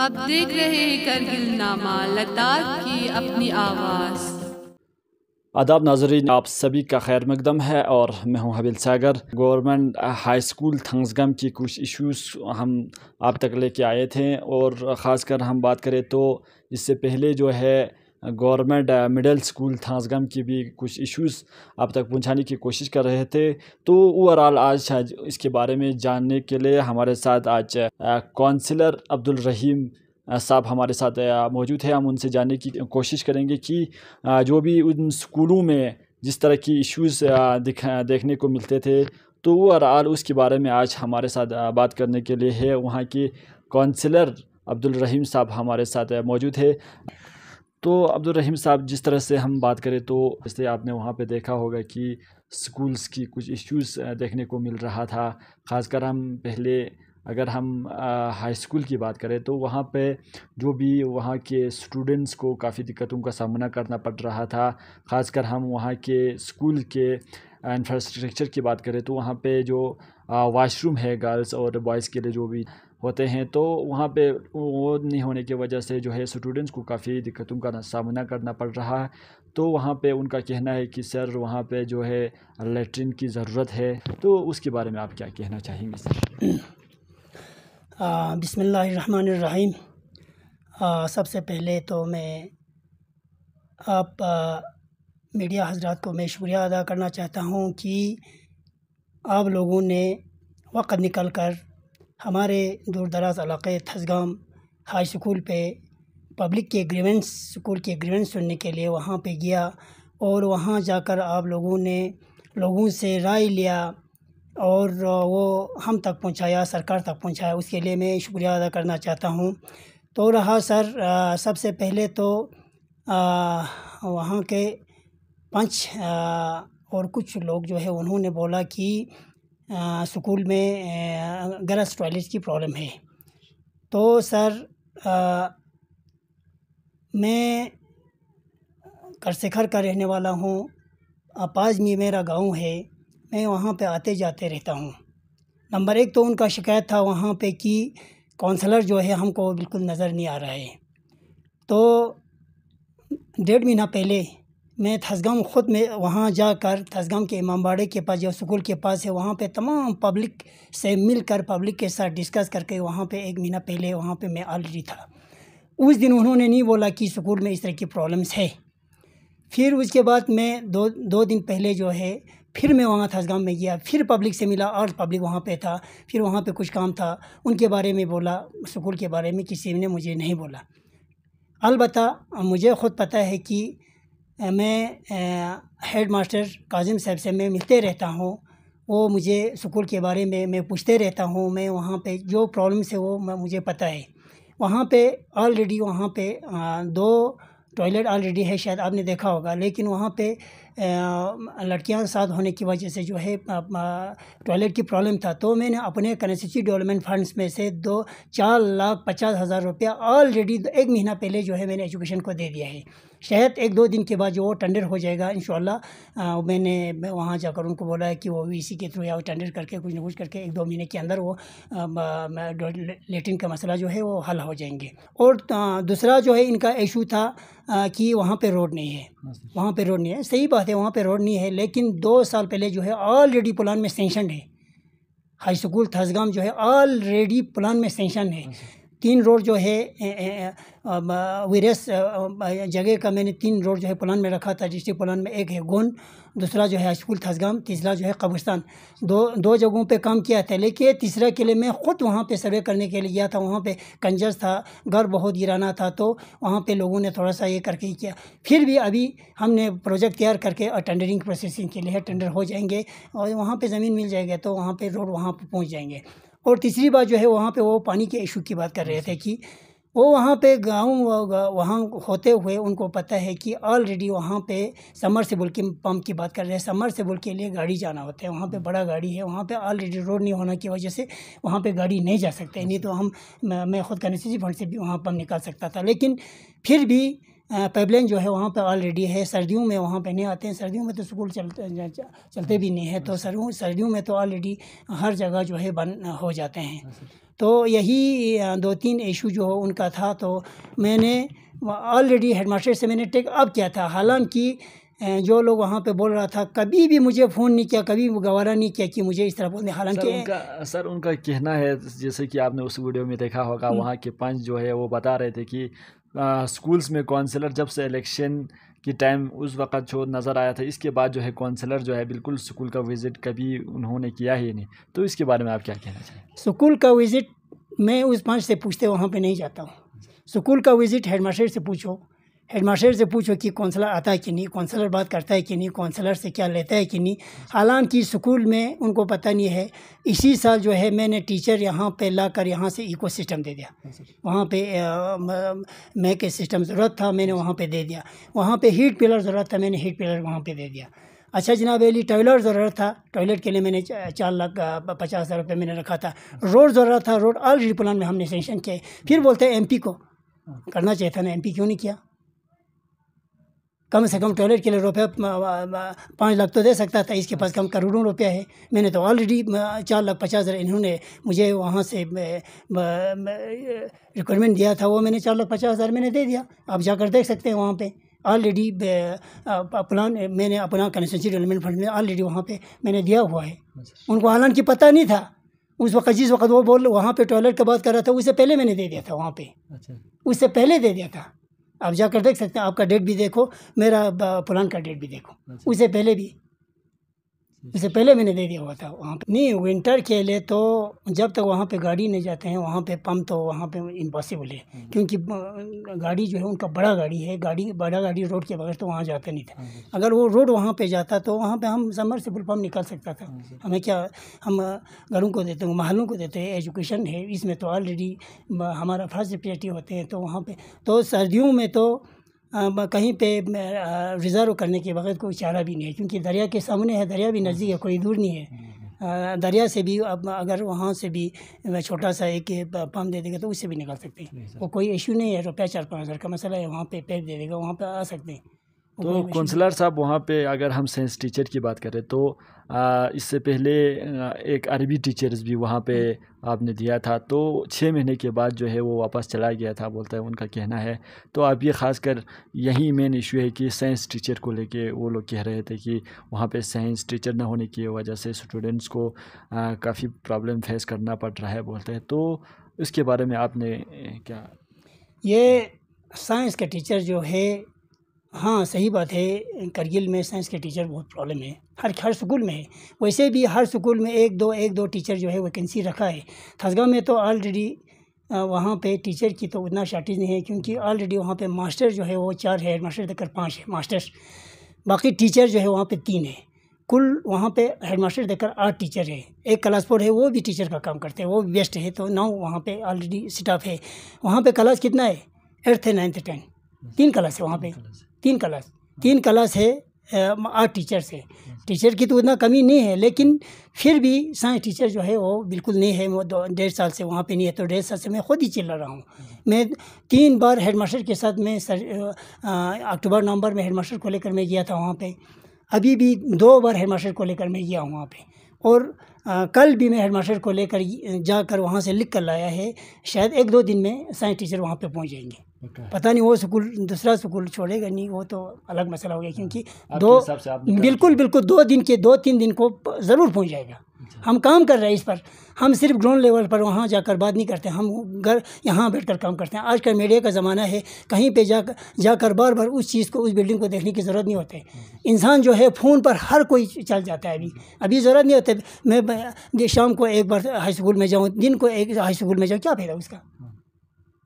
आप देख रहे हैं करगिल नामा लद्दाख की अपनी आवाज़ आदाब नाजरीन आप सभी का खैर मकदम है और मैं हूं Habeel Sagar government high school Thangsagam की कुछ इश्यूज़ हम आप तक लेके आए थे और ख़ासकर हम बात करें तो इससे पहले जो है गवर्नमेंट मिडिल स्कूल थांसगम की भी कुछ इश्यूज आप तक पहुंचाने की कोशिश कर रहे थे तो ओवरऑल आज, आज इसके बारे में जानने के लिए हमारे साथ आज काउंसिलर अब्दुल रहीम साहब हमारे साथ मौजूद है हम उनसे जानने की कोशिश करेंगे कि जो भी उन स्कूलों में जिस तरह की इश्यूज़ देखने को मिलते थे तो वो उसके बारे में आज हमारे साथ बात करने के लिए है वहाँ के काउंसिलर अब्दुल रहीम साहब हमारे साथ मौजूद है तो अब्दुलरहीम साहब जिस तरह से हम बात करें तो जैसे आपने वहाँ पे देखा होगा कि स्कूल्स की कुछ इश्यूज़ देखने को मिल रहा था ख़ासकर हम पहले अगर हम हाई स्कूल की बात करें तो वहाँ पे जो भी वहाँ के स्टूडेंट्स को काफ़ी दिक्कतों का सामना करना पड़ रहा था ख़ासकर हम वहाँ के स्कूल के इंफ्रास्ट्रक्चर की बात करें तो वहाँ पे जो वाशरूम है गर्ल्स और बॉयज़ के लिए जो भी होते हैं तो वहाँ पे वो नहीं होने की वजह से जो है स्टूडेंट्स को काफ़ी दिक्कतों का सामना करना पड़ रहा है तो वहाँ पे उनका कहना है कि सर वहाँ पे जो है लेटरिन की ज़रूरत है तो उसके बारे में आप क्या कहना चाहेंगे सर बिसमीम सबसे पहले तो मैं आप आ, मीडिया हजरात को मैं शुक्रिया अदा करना चाहता हूँ कि आप लोगों ने वक़्त निकल कर हमारे दूर दराज इलाक़े थसगाम हाई स्कूल पर पब्लिक के ग्रीवेंस स्कूल के ग्रीवेंस सुनने के लिए वहाँ पर गया और वहाँ जाकर आप लोगों ने लोगों से राय लिया और वो हम तक पहुँचाया सरकार तक पहुँचाया उसके लिए मैं शुक्रिया अदा करना चाहता हूँ तो रहा सर सबसे पहले तो वहाँ के पंच आ, और कुछ लोग जो है उन्होंने बोला कि स्कूल में गर्ल्स टॉयलेट की प्रॉब्लम है तो सर मैं करसेखर का रहने वाला हूँ अपाज में मेरा गांव है मैं वहाँ पे आते जाते रहता हूँ नंबर एक तो उनका शिकायत था वहाँ पे कि काउंसलर जो है हमको बिल्कुल नज़र नहीं आ रहा है तो डेढ़ महीना पहले मैं थसगाम ख़ुद में वहाँ जाकर थसगाम के इमाम बाड़े के पास जो स्कूल के पास है वहाँ पे तमाम पब्लिक से मिलकर पब्लिक के साथ डिस्कस करके वहाँ पे एक महीना पहले वहाँ पे मैं ऑलरेडी था उस दिन उन्होंने नहीं बोला कि स्कूल में इस तरह की प्रॉब्लम्स है फिर उसके बाद मैं दो दो दिन पहले जो है फिर मैं वहाँ थसगाम में गया फिर पब्लिक से मिला और पब्लिक वहाँ पे था फिर वहाँ पे कुछ काम था उनके बारे में बोला स्कूल के बारे में किसी ने मुझे नहीं बोला अलबत् मुझे ख़ुद पता है कि मैं हेड मास्टर काज़िम साहब से मैं मिलते रहता हूँ वो मुझे स्कूल के बारे में मैं पूछते रहता हूँ मैं वहाँ पे जो प्रॉब्लम्स है वो मुझे पता है वहाँ पे ऑलरेडी वहाँ पे दो टॉयलेट ऑलरेडी है शायद आपने देखा होगा लेकिन वहाँ पे लड़कियाँ साथ होने की वजह से जो है टॉयलेट की प्रॉब्लम था तो मैंने अपने कनेस्टी डेवलपमेंट फंड्स में से दो चार लाख पचास हज़ार रुपया ऑलरेडी एक महीना पहले जो है मैंने एजुकेशन को दे दिया है शायद एक दो दिन के बाद जो वो टेंडर हो जाएगा इन मैंने मैं वहाँ जाकर उनको बोला है कि वो सी के थ्रू या टेंडर करके कुछ ना कुछ करके एक दो महीने के अंदर वो लेटरिन का मसला जो है वो हल हो जाएंगे और दूसरा जो है इनका इशू था कि वहाँ पर रोड नहीं है अच्छा। वहाँ पर रोड नहीं है सही बात है वहाँ पर रोड नहीं है लेकिन दो साल पहले जो है ऑलरेडी प्लान में सेंशन है हाई स्कूल थसगाम जो है ऑलरेडी प्लान में सेंशन है अच्छा। तीन रोड जो है वीरेश जगह का मैंने तीन रोड जो है प्लान में रखा था डिस्ट्रिक्ट प्लान में एक है गोंद दूसरा जो है स्कूल थसगाम तीसरा जो है कब्रिस्तान दो दो जगहों पे काम किया था लेकिन तीसरा के लिए मैं ख़ुद वहाँ पे सर्वे करने के लिए गया था वहाँ पे कंजस था घर बहुत गिराना था तो वहाँ पे लोगों ने थोड़ा सा ये करके ही किया फिर भी अभी हमने प्रोजेक्ट तैयार करके और टेंडरिंग प्रोसेसिंग के लिए टेंडर हो जाएंगे और वहाँ पर ज़मीन मिल जाएगा तो वहाँ पर रोड वहाँ पर पहुँच जाएंगे और तीसरी बात जो है वहाँ पे वो पानी के इशू की बात कर रहे थे कि वो वहाँ पे गाँव वहाँ होते हुए उनको पता है कि ऑलरेडी वहाँ पे समरसेबल के पंप की बात कर रहे हैं समरसेबल के लिए गाड़ी जाना होता है वहाँ पे बड़ा गाड़ी है वहाँ पे ऑलरेडी रोड नहीं होने की वजह से वहाँ पे गाड़ी नहीं जा सकते नहीं तो हम मैं खुद का निजी फंड से भी वहाँ पंप निकाल सकता था लेकिन फिर भी पेबलेन जो है वहाँ पर ऑलरेडी है सर्दियों में वहाँ पर नहीं आते हैं सर्दियों में तो स्कूल चलते चलते भी नहीं है तो अच्छा। सर्दियों सर्दियों में तो ऑलरेडी हर जगह जो है बंद हो जाते हैं अच्छा। तो यही दो तीन इशू जो उनका था तो मैंने ऑलरेडी हेडमास्टर से मैंने टेक अप किया था हालांकि जो लोग वहाँ पे बोल रहा था कभी भी मुझे फ़ोन नहीं किया कभी गवारा नहीं किया कि मुझे इस तरह बोलने हालांकि उनका सर उनका कहना है जैसे कि आपने उस वीडियो में देखा होगा हम्म। वहाँ के पंच जो है वो बता रहे थे कि स्कूल्स में काउंसलर जब से इलेक्शन की टाइम उस वक़्त जो नज़र आया था इसके बाद जो है काउंसलर जो है बिल्कुल स्कूल का विज़िट कभी उन्होंने किया ही नहीं तो इसके बारे में आप क्या कहना चाहेंगे स्कूल का विज़िट मैं उस पाँच से पूछते वहाँ पर नहीं जाता हूँ स्कूल अच्छा। का विज़िट हेड से पूछो हेडमास्टर से पूछो कि कौंसलर आता है कि नहीं कौंसलर बात करता है कि नहीं कौंसलर से क्या लेता है कि नहीं हालांकि स्कूल में उनको पता नहीं है इसी साल जो है मैंने टीचर यहाँ पे ला कर यहाँ से इको सिस्टम दे दिया वहाँ पे मैं के सिस्टम ज़रूरत था मैंने वहाँ पे दे दिया वहाँ पे हीट पिलर ज़रूरत था मैंने हीट पिलर वहाँ पर दे दिया अच्छा जनाब अली टॉयलेट ज़रूरत था टॉयलेट के लिए मैंने चार लाख पचास हज़ार रुपये मैंने रखा था रोड ज़रूरत था रोड ऑलरेडी प्लान में हमने सेंशन किया फिर बोलते हैं एम को करना चाहिए था ना एम क्यों नहीं किया कम से कम टॉयलेट के लिए रुपये पाँच लाख तो दे सकता था इसके पास कम करोड़ों रुपया है मैंने तो ऑलरेडी चार लाख पचास हज़ार इन्होंने मुझे वहाँ से रिक्वायरमेंट दिया था वो मैंने चार लाख पचास हज़ार मैंने दे दिया आप जाकर देख सकते हैं वहाँ पर ऑलरेडी प्लान मैंने अपना कंस्टेंसी डेवलपमेंट फंड में ऑलरेडी वहाँ पर मैंने दिया हुआ है अच्छा। उनको हालांकि पता नहीं था उस वक्त जिस वक्त वो बोल वहाँ पे टॉयलेट का बात कर रहा था उससे पहले मैंने दे दिया था वहाँ पे अच्छा। उससे पहले दे दिया था आप जाकर देख सकते हैं आपका डेट भी देखो मेरा प्लान का डेट भी देखो अच्छा। उससे पहले भी इससे पहले मैंने दे दिया हुआ था वहाँ पे नहीं विंटर के लिए तो जब तक वहाँ पे गाड़ी नहीं जाते हैं वहाँ पे पंप तो वहाँ पे इम्पॉसिबल है हम्म। क्योंकि गाड़ी जो है उनका बड़ा गाड़ी है गाड़ी बड़ा गाड़ी रोड के बगैर तो वहाँ जाते नहीं था हम्म। अगर वो रोड वहाँ पे जाता तो वहाँ पे हम समर से फुल पंप निकाल सकता था हम्म। हमें क्या हम घरों को देते हैं महलों को देते हैं एजुकेशन है इसमें तो ऑलरेडी हमारा फर्स्ट होते हैं तो वहाँ पर तो सर्दियों में तो અ ભ કહી પે રિઝર્વ કરને કે વક્ત કો ઇશારા ભી નહી ચુકી દરિયા કે સામે હે દરિયા ભી નજીક હે કોઈ દૂર નહી હે દરિયા સે ભી અગર વહાં સે ભી મેં છોટા સા એક પંપ દે દેગા તો ઉસે ભી નિકલ સકતે હે કોઈ ઇશ્યુ નહી હે રોપિયા ચલ પર હોગર કા મસલા હે વહાં પે પે દે દેગા વહાં પે આ સકતે હે तो कौंसलर साहब वहाँ पे अगर हम साइंस टीचर की बात करें तो आ, इससे पहले एक अरबी टीचर्स भी वहाँ पे हम्म। आपने दिया था तो छः महीने के बाद जो है वो वापस चला गया था बोलता है उनका कहना है तो आप ये ख़ास कर यही मेन इशू है कि साइंस टीचर को लेके वो लोग कह रहे थे कि वहाँ पे साइंस टीचर ना होने की वजह से स्टूडेंट्स को काफ़ी प्रॉब्लम फेस करना पड़ रहा है बोलते हैं तो इसके बारे में आपने क्या ये साइंस के टीचर जो है हाँ सही बात है करगिल में साइंस के टीचर बहुत प्रॉब्लम है हर हर स्कूल में वैसे भी हर स्कूल में एक दो एक दो टीचर जो है वैकेंसी रखा है खसगाँव में तो ऑलरेडी वहाँ पे टीचर की तो उतना शार्टेज नहीं है क्योंकि ऑलरेडी वहाँ पे मास्टर जो है वो चार है मास्टर देखकर पाँच है मास्टर्स बाकी टीचर जो है वहाँ पे तीन है कुल वहाँ पे हेडमास्टर देकर आठ टीचर है एक क्लास फोर है वो भी टीचर का काम करते हैं वो बेस्ट है तो नौ वहाँ पे ऑलरेडी स्टाफ है वहाँ पे क्लास कितना है एट्थ है नाइन्थ टेन तीन क्लास है वहाँ पे तीन क्लास तीन क्लास है आठ टीचर्स है टीचर की तो उतना कमी नहीं है लेकिन फिर भी साइंस टीचर जो है वो बिल्कुल नहीं है वो डेढ़ साल से वहाँ पे नहीं है तो डेढ़ साल से मैं खुद ही चिल्ला रहा हूँ मैं तीन बार हेडमास्टर के साथ मैं सर अक्टूबर नवंबर में हेडमास्टर को लेकर मैं गया था वहाँ पे अभी भी दो बार हेडमास्टर को लेकर मैं गया हूँ वहाँ पर और आ, कल भी मैं हेडमास्टर को लेकर जाकर वहाँ से लिख कर लाया है शायद एक दो दिन में साइंस टीचर वहाँ पर पहुँच जाएंगे पता नहीं वो स्कूल दूसरा स्कूल छोड़ेगा नहीं वो तो अलग मसला हो गया क्योंकि हाँ, हाँ। दो बिल्कुल बिल्कुल दो दिन के दो तीन दिन को ज़रूर पहुँच जाएगा अच्छा। हम काम कर रहे हैं इस पर हम सिर्फ ग्राउंड लेवल पर वहाँ जाकर बात नहीं करते हम घर यहाँ बैठकर काम करते हैं आज मीडिया का ज़माना है कहीं पे जा जाकर बार बार उस चीज़ को उस बिल्डिंग को देखने की ज़रूरत नहीं होती अच्छा। इंसान जो है फ़ोन पर हर कोई चल जाता है अभी अच्छा। अभी ज़रूरत नहीं होती मैं शाम को एक बार हाई स्कूल में जाऊँ दिन को एक हाई स्कूल में जाऊँ क्या फ़ायदा उसका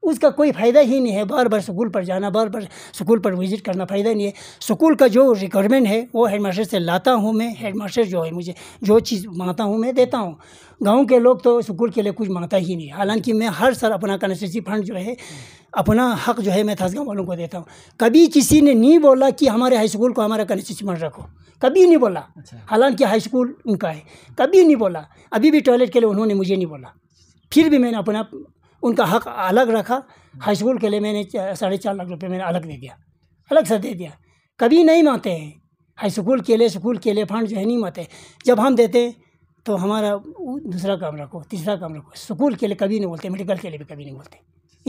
उसका कोई फ़ायदा ही नहीं है बार बार स्कूल पर जाना बार बार स्कूल पर विज़िट करना फ़ायदा नहीं है स्कूल का जो रिक्वायरमेंट है वो हेड मास्टर से लाता हूँ मैं हेड मास्टर जो है मुझे जो चीज़ मांगता हूँ मैं देता हूँ गाँव के लोग तो स्कूल के लिए कुछ मांगता ही नहीं हालांकि मैं हर साल अपना कंस्टिट्यूंसी फंड जो है अपना हक जो है मैं थसगा वालों को देता हूँ कभी किसी ने नहीं बोला कि हमारे हाई स्कूल को हमारा कंस्टिट्यूंसी फंड रखो कभी नहीं बोला अच्छा। हालांकि हाई स्कूल उनका है कभी नहीं बोला अभी भी टॉयलेट के लिए उन्होंने मुझे नहीं बोला फिर भी मैंने अपना उनका हक अलग रखा हाई स्कूल के लिए मैंने साढ़े चार लाख रुपये मैंने अलग दे दिया अलग से दे दिया कभी नहीं मानते हैं हाई स्कूल के लिए स्कूल के लिए फंड जो है नहीं मानते जब हम देते तो हमारा दूसरा काम रखो तीसरा काम रखो स्कूल के लिए कभी नहीं बोलते मेडिकल के लिए भी कभी नहीं बोलते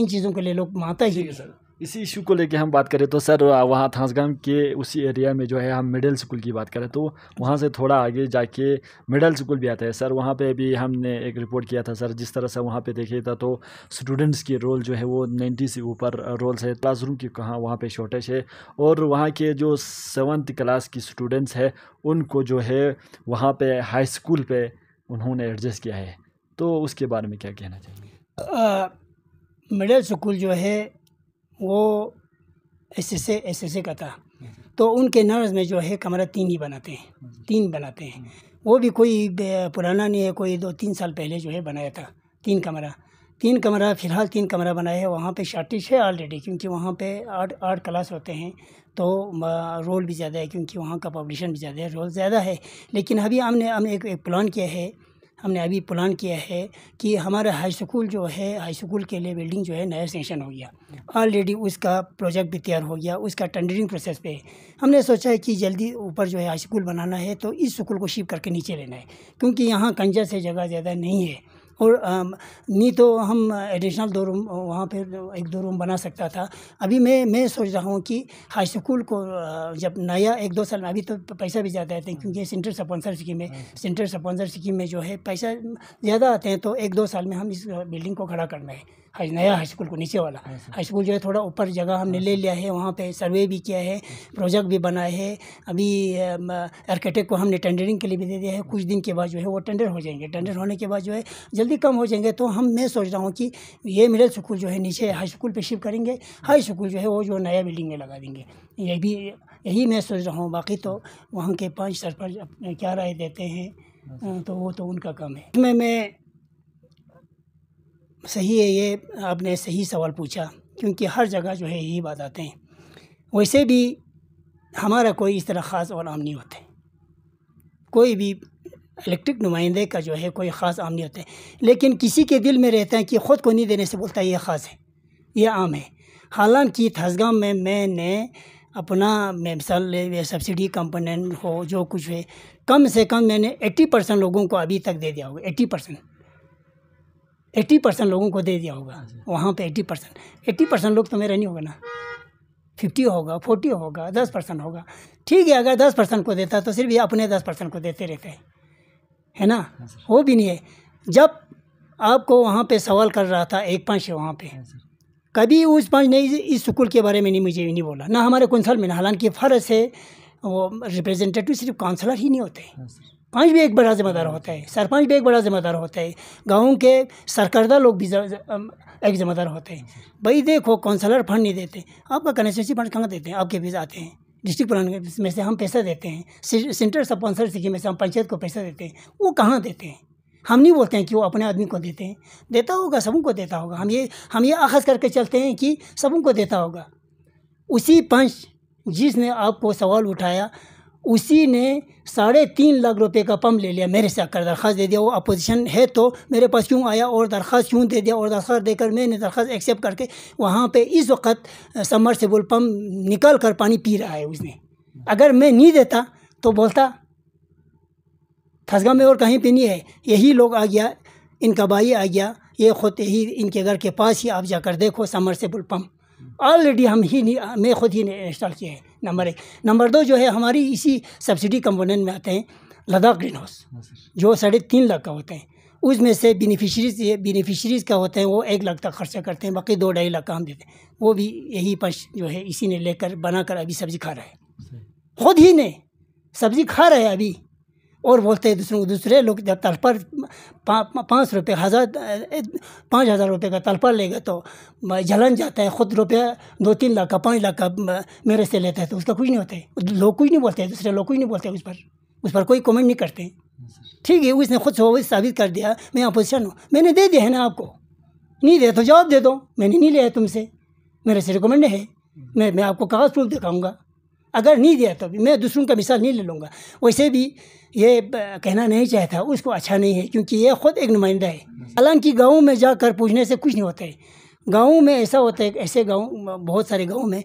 इन चीज़ों के लिए लोग मानता ही नहीं सर इसी इशू को लेके हम बात करें तो सर वहाँ थांसगाम के उसी एरिया में जो है हम मिडिल स्कूल की बात करें तो वहाँ से थोड़ा आगे जाके मिडिल स्कूल भी आता है सर वहाँ पे भी हमने एक रिपोर्ट किया था सर जिस तरह से वहाँ पे देखे था तो स्टूडेंट्स की रोल जो है वो नाइन्टी से ऊपर रोल्स है क्लासरूम की कहाँ वहाँ पर शॉर्टेज है और वहाँ के जो सेवन्थ क्लास की स्टूडेंट्स है उनको जो है वहाँ पर हाई स्कूल पर उन्होंने एडजस्ट किया है तो उसके बारे में क्या कहना चाहिए मिडिल स्कूल जो है वो S S S S A का था तो उनके नर्स में जो है कमरा तीन ही बनाते हैं तीन बनाते हैं वो भी कोई पुराना नहीं है कोई दो तीन साल पहले जो है बनाया था तीन कमरा तीन कमरा फ़िलहाल तीन कमरा बनाया है वहाँ पे शार्टेज है ऑलरेडी क्योंकि वहाँ पे आठ आठ क्लास होते हैं तो रोल भी ज़्यादा है क्योंकि वहाँ का पॉपुलेशन भी ज़्यादा है रोल ज़्यादा है लेकिन अभी हमने हम एक, एक प्लान किया है हमने अभी प्लान किया है कि हमारा हाई स्कूल जो है हाई स्कूल के लिए बिल्डिंग जो है नया सेंशन हो गया ऑलरेडी उसका प्रोजेक्ट भी तैयार हो गया उसका टेंडरिंग प्रोसेस पे हमने सोचा है कि जल्दी ऊपर जो है हाई स्कूल बनाना है तो इस स्कूल को शिफ्ट करके नीचे लेना है क्योंकि यहाँ कंजर से जगह ज़्यादा नहीं है और नहीं तो हम एडिशनल दो रूम वहाँ पे एक दो रूम बना सकता था अभी मैं मैं सोच रहा हूँ कि हाई स्कूल को जब नया एक दो साल में अभी तो पैसा भी ज़्यादा आते हैं क्योंकि सेंटर स्पॉन्सर स्कीम में सेंटर स्पॉन्सर स्कीम में जो है पैसा ज़्यादा आते हैं तो एक दो साल में हम इस बिल्डिंग को खड़ा करना है हाई नया हाई स्कूल को नीचे वाला हाई स्कूल जो है थोड़ा ऊपर जगह हमने ले लिया है वहाँ पे सर्वे भी किया है प्रोजेक्ट भी बनाए है अभी आर्किटेक्ट को हमने टेंडरिंग के लिए भी दे दिया है कुछ दिन के बाद जो है वो टेंडर हो जाएंगे टेंडर होने के बाद जो है जल्दी कम हो जाएंगे तो हम मैं सोच रहा हूँ कि ये मिडिल स्कूल जो है नीचे हाई स्कूल पर शिफ्ट करेंगे हाई स्कूल जो है वो जो नया बिल्डिंग में लगा देंगे ये भी यही मैं सोच रहा हूँ बाकी तो वहाँ के पाँच सरपंच क्या राय देते हैं हाँ तो वो तो उनका काम है इसमें मैं सही है ये आपने सही सवाल पूछा क्योंकि हर जगह जो है यही बात आते हैं वैसे भी हमारा कोई इस तरह ख़ास और आम नहीं होते कोई भी इलेक्ट्रिक नुमाइंदे का जो है कोई ख़ास आम नहीं होते लेकिन किसी के दिल में रहता है कि ख़ुद को नहीं देने से बोलता है ये ख़ास है ये आम है हालांकि थसगाम में मैंने अपना मिसाल सब्सिडी कंपोनेंट हो जो कुछ है कम से कम मैंने एट्टी परसेंट लोगों को अभी तक दे दिया होगा एट्टी परसेंट एट्टी परसेंट लोगों को दे दिया होगा हाँ वहाँ पे एट्टी परसेंट एट्टी परसेंट लोग तो मेरा नहीं होगा ना फिफ्टी होगा फोर्टी होगा दस परसेंट होगा ठीक है अगर दस परसेंट को देता तो सिर्फ ये अपने दस परसेंट को देते रहते हैं है ना हाँ वो भी नहीं है जब आपको वहाँ पे सवाल कर रहा था एक पंच है वहाँ पे हाँ कभी उस पंच ने इस स्कूल के बारे में नहीं मुझे नहीं बोला ना हमारे कौंसल में हालांकि फ़र्ज है वो रिप्रेजेंटेटिव सिर्फ काउंसलर ही नहीं होते पंच भी एक बड़ा ज़िम्मेदार हाँ। होता है सरपंच भी एक बड़ा ज़िम्मेदार होता है गाँव के सरकर्दा लोग भी एक ज़िम्मेदार होते हैं भाई देखो काउंसलर फंड नहीं देते आपका कंस्टिट्यूंसी फंड कहाँ देते हैं आपके बीच आते हैं डिस्ट्रिक्ट प्लान में से हम पैसा देते हैं सेंटर स्पॉन्सर सिक्के में से हम पंचायत को पैसा देते हैं वो कहाँ देते हैं हम नहीं बोलते हैं कि वो अपने आदमी को देते हैं देता होगा सबों को देता होगा हम ये हम ये आखज करके चलते हैं कि सबों को देता होगा उसी पंच जिसने आपको सवाल उठाया उसी ने साढ़े तीन लाख रुपए का पम्प ले लिया मेरे से आकर दरख्वास्त दे दिया वो अपोजिशन है तो मेरे पास क्यों आया और दरख्वास्त क्यों दे दिया और दरख्वास्त देकर मैंने दरख्वास्त एक्सेप्ट करके वहाँ पे इस वक्त समर समरसेबल पम्प निकाल कर पानी पी रहा है उसने अगर मैं नहीं देता तो बोलता थसगा में और कहीं पर नहीं है यही लोग आ गया इनका भाई आ गया ये खुद यही इनके घर के पास ही आप जाकर देखो समर समरसेबल पम्प ऑलरेडी हम ही नहीं मैं खुद ही ने इंस्टॉल किए हैं नंबर एक नंबर दो जो है हमारी इसी सब्सिडी कंपोनेंट में आते हैं लद्दाख ग्रीन हाउस जो साढ़े तीन लाख का होते हैं उसमें से बेनिफिशरीज ये बेनिफिशरीज का होते हैं वो एक लाख तक खर्चा करते हैं बाकी दो ढाई लाख का हम देते हैं वो भी यही पश जो है इसी ने लेकर बनाकर अभी सब्जी खा रहा है खुद ही ने सब्जी खा रहा है अभी और बोलते हैं दूसरों को दूसरे लोग जब तल पर पाँच रुपये हज़ार पाँच हज़ार रुपये का तल पर ले गए तो जलन जाता है खुद रुपया दो तीन लाख का पाँच लाख का मेरे से लेता है तो उसका कुछ नहीं होता है लोग कुछ नहीं बोलते दूसरे लोग कुछ नहीं बोलते उस पर उस पर कोई कमेंट नहीं करते ठीक है उसने खुद से साबित कर दिया मैं अपोजिशन हूँ मैंने दे दिया है ना आपको नहीं दे तो जवाब दे दो मैंने नहीं लिया है तुमसे मेरे से रिकमेंड है मैं मैं आपको कागज़ प्रूफ दिखाऊँगा अगर नहीं दिया तो भी मैं दूसरों का मिसाल नहीं ले लूँगा वैसे भी ये कहना नहीं चाहता उसको अच्छा नहीं है क्योंकि ये ख़ुद एक नुमाइंदा है हालांकि गाँव में जाकर पूछने से कुछ नहीं होता है गाँव में ऐसा होता है ऐसे गाँव बहुत सारे गाँव में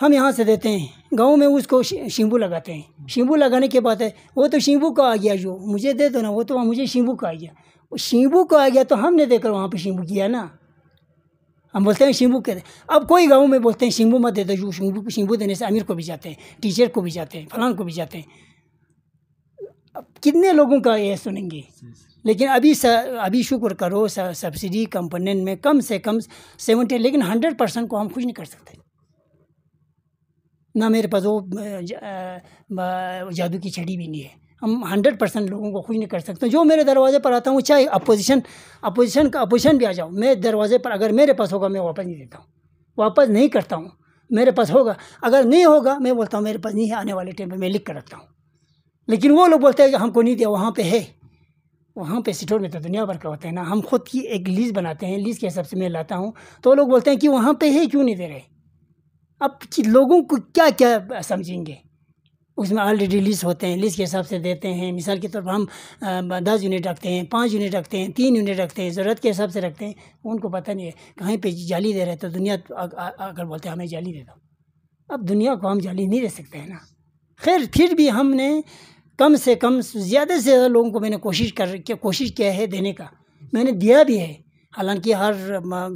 हम यहाँ से देते हैं गाँव में उसको शिम्बू लगाते हैं शिम्बू लगाने के बाद है वो तो शिम्बू का आ गया जो मुझे दे दो ना वो तो मुझे शिम्बू का आ गया शिम्बू का आ गया तो हमने देकर वहाँ पर शिम्बू किया ना हम बोलते हैं शिम्बू के अब कोई गाँव में बोलते हैं शिम्बू मत दे दो शिम्बू शिम्बू देने से अमीर को भी जाते हैं टीचर को भी जाते हैं फलान को भी जाते हैं अब कितने लोगों का ये सुनेंगे लेकिन अभी अभी शुक्र करो सब्सिडी कंपोनेंट में कम से कम सेवेंटी लेकिन हंड्रेड परसेंट को हम कुछ नहीं कर सकते ना मेरे पास वो जादू की छड़ी भी नहीं है हम हंड्रेड परसेंट लोगों को खुश नहीं कर सकते जो मेरे दरवाजे पर आता हूँ चाहे अपोजिशन अपोजिशन का अपोजिशन भी आ जाओ मेरे दरवाजे पर अगर मेरे पास होगा मैं वापस नहीं देता हूँ वापस नहीं करता हूँ मेरे पास होगा अगर नहीं होगा मैं बोलता हूँ मेरे पास नहीं है आने वाले टाइम पर मैं लिख कर रखता हूँ लेकिन वो लोग बोलते हैं कि हमको नहीं दिया वहाँ पर है वहाँ पे स्टोर में तो दुनिया भर का होता है ना हम खुद की एक लीज बनाते हैं लीज के हिसाब से मैं लाता हूँ तो लोग बोलते हैं कि वहाँ पे है क्यों नहीं दे रहे अब लोगों को क्या क्या समझेंगे उसमें ऑलरेडी लिस्ट होते हैं लिस्ट के हिसाब से देते हैं मिसाल के तौर पर हम दस यूनिट रखते हैं पाँच यूनिट रखते हैं तीन यूनिट रखते हैं ज़रूरत के हिसाब से रखते हैं उनको पता नहीं है कहीं पे जाली दे रहे तो दुनिया अगर बोलते हैं हमें जाली दे दो अब दुनिया को हम जाली नहीं दे सकते हैं ना खैर फिर भी हमने कम से कम ज़्यादा से ज़्यादा लोगों को मैंने कोशिश कर कोशिश किया है देने का मैंने दिया भी है हालांकि हर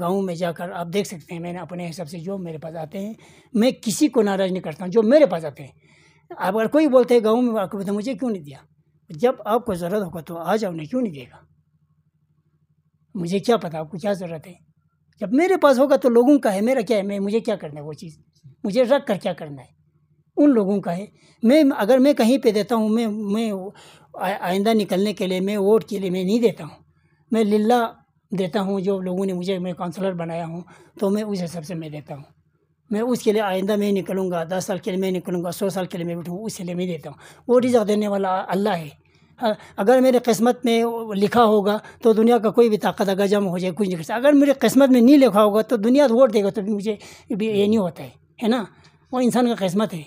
गांव में जाकर आप देख सकते हैं मैंने अपने हिसाब से जो मेरे पास आते हैं मैं किसी को नाराज़ नहीं करता हूँ जो मेरे पास आते हैं अगर कोई बोलते हैं गाँव में आपको तो मुझे क्यों नहीं दिया जब आपको ज़रूरत होगा तो आ जाओ नहीं क्यों नहीं देगा मुझे क्या पता आपको क्या ज़रूरत है जब मेरे पास होगा तो लोगों का है मेरा क्या है मैं मुझे क्या करना है वो चीज़ मुझे रख कर क्या करना है उन लोगों का है मैं अगर मैं कहीं पे देता हूँ मैं मैं आइंदा निकलने के लिए मैं वोट के लिए मैं नहीं देता हूँ मैं लिल्ला देता हूँ जो लोगों ने मुझे मैं काउंसलर बनाया हूँ तो मैं उस हिसाब से मैं देता हूँ मैं उसके लिए आइंदा मैं निकलूँगा दस साल के लिए मैं निकलूँगा सौ साल के लिए मैं बैठूँगा उसके लिए मैं देता हूँ वो रिजक देने वाला अल्लाह है हाँ, अगर मेरे किस्मत में लिखा होगा तो दुनिया का कोई भी ताकत अगर जम हो जाए कुछ नहीं कर अगर मेरे किस्मत में नहीं लिखा होगा तो दुनिया वोट देगा तो मुझे ये नहीं होता है है ना वो इंसान का किस्मत है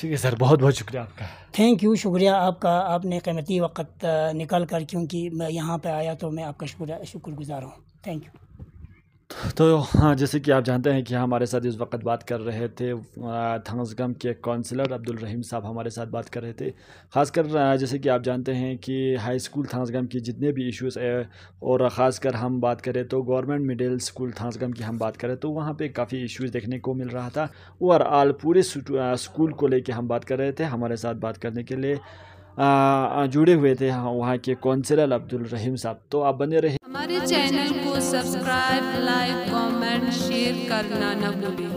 ठीक है सर बहुत बहुत शुक्रिया आपका थैंक यू शुक्रिया आपका आपने कीमती वक्त निकाल कर क्योंकि मैं यहाँ पर आया तो मैं आपका शुक्र शुक्रगुजार हूँ थैंक यू तो हाँ, जैसे कि आप जानते हैं कि हमारे साथ इस वक्त बात कर रहे थे थंगसगम के काउंसलर अब्दुल रहीम साहब हमारे साथ बात कर रहे थे ख़ासकर जैसे कि आप जानते हैं कि हाई स्कूल थंगसगम की जितने भी इश्यूज है और ख़ासकर हम बात करें तो गवर्नमेंट मिडिल स्कूल थंगसगम की हम बात करें तो वहाँ पे काफ़ी इश्यूज़ देखने को मिल रहा था ओवरऑल पूरे स्कूल को लेकर हम बात कर रहे थे हमारे साथ बात करने के लिए जुड़े हुए थे हाँ, वहाँ के कौंसिलर अब्दुल रहीम साहब तो आप बने रहे हमारे चैनल को सब्सक्राइब लाइक कमेंट शेयर करना न भूलें